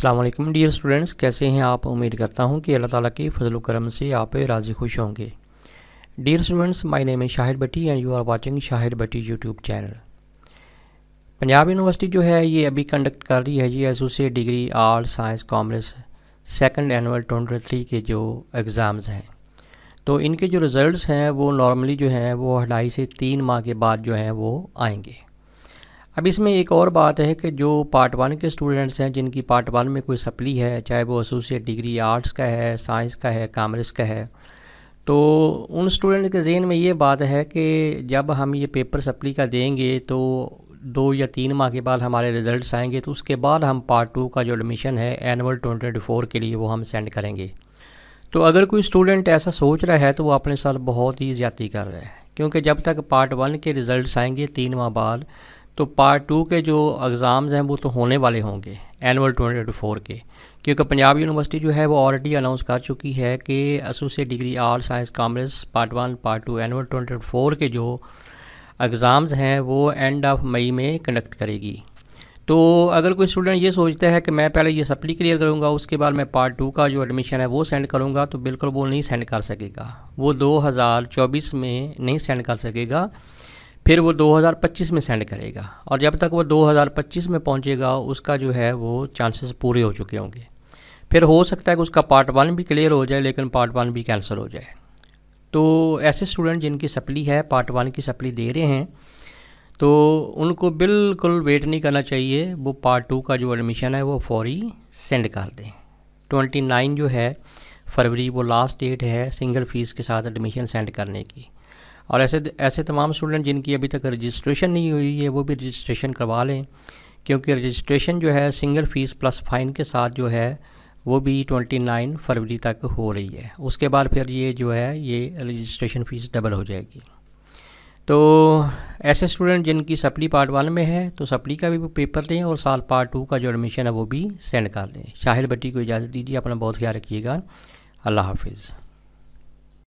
अल्लाम dear students कैसे हैं आप उम्मीद करता हूं कि अल्लाह ताला के फजल करम से आप राज़ी खुश होंगे डियर स्टूडेंट्स माय नेम है Shahid Bhatti and you are watching Shahid Bhatti YouTube channel Punjab university जो है ये अभी कंडक्ट कर रही है जी associate degree art science commerce second annual twenty three के जो एग्ज़ाम्स हैं तो इनके जो रिज़ल्ट हैं वो नॉर्मली जो हैं वो अढ़ाई से तीन माह के बाद जो हैं वो आएँगे अब इसमें एक और बात है कि जो पार्ट वन के स्टूडेंट्स हैं जिनकी पार्ट वन में कोई सप्ली है चाहे वो एसोसिएट डिग्री आर्ट्स का है साइंस का है कामर्स का है तो उन स्टूडेंट के जेन में ये बात है कि जब हम ये पेपर सप्ली का देंगे तो दो या तीन माह के बाद हमारे रिज़ल्ट आएंगे तो उसके बाद हम पार्ट टू का जो एडमिशन है एनअल ट्वेंटी फोर के लिए वो हम सेंड करेंगे तो अगर कोई स्टूडेंट ऐसा सोच रहा है तो वो अपने साथ बहुत ही ज़्यादा कर रहा है क्योंकि जब तक पार्ट वन के रिज़ल्ट्स आएंगे तीन माह बाद तो पार्ट टू के जो एग्ज़ाम्स हैं वो तो होने वाले होंगे एनअल ट्वेंटी फोर के क्योंकि पंजाब यूनिवर्सिटी जो है वो ऑलरेडी अनाउंस कर चुकी है कि associate degree art science commerce part one part two annual twenty four के जो एग्ज़ाम्स हैं वो एंड ऑफ मई में कंडक्ट करेगी तो अगर कोई स्टूडेंट ये सोचता है कि मैं पहले ये सप्ली क्लियर करूँगा उसके बाद मैं पार्ट टू का जो एडमिशन है वो सेंड करूँगा तो बिल्कुल वो नहीं सेंड कर सकेगा वो दो में नहीं सेंड कर सकेगा फिर वो 2025 में सेंड करेगा और जब तक वो 2025 में पहुंचेगा उसका जो है वो चांसेस पूरे हो चुके होंगे फिर हो सकता है कि उसका पार्ट वन भी क्लियर हो जाए लेकिन पार्ट वन भी कैंसिल हो जाए तो ऐसे स्टूडेंट जिनकी सप्ली है पार्ट वन की सप्ली दे रहे हैं तो उनको बिल्कुल वेट नहीं करना चाहिए वो पार्ट टू का जो एडमिशन है वो फौरी सेंड कर दें ट्वेंटी नाइन जो है फरवरी वो लास्ट डेट है सिंगल फ़ीस के साथ एडमिशन सेंड करने की और ऐसे ऐसे तमाम स्टूडेंट जिनकी अभी तक रजिस्ट्रेशन नहीं हुई है वो भी रजिस्ट्रेशन करवा लें क्योंकि रजिस्ट्रेशन जो है सिंगल फ़ीस प्लस फ़ाइन के साथ जो है वो भी ट्वेंटी नाइन फरवरी तक हो रही है उसके बाद फिर ये जो है ये रजिस्ट्रेशन फ़ीस डबल हो जाएगी तो ऐसे स्टूडेंट जिनकी सप्ली पार्ट वन में है तो सप्ली का भी पेपर लें और साल पार्ट टू का जो एडमिशन है वो भी सेंड कर लें शाहिर बट्टी को इजाज़त दीजिए अपना बहुत ख्याल रखिएगा अल्लाह हाफिज़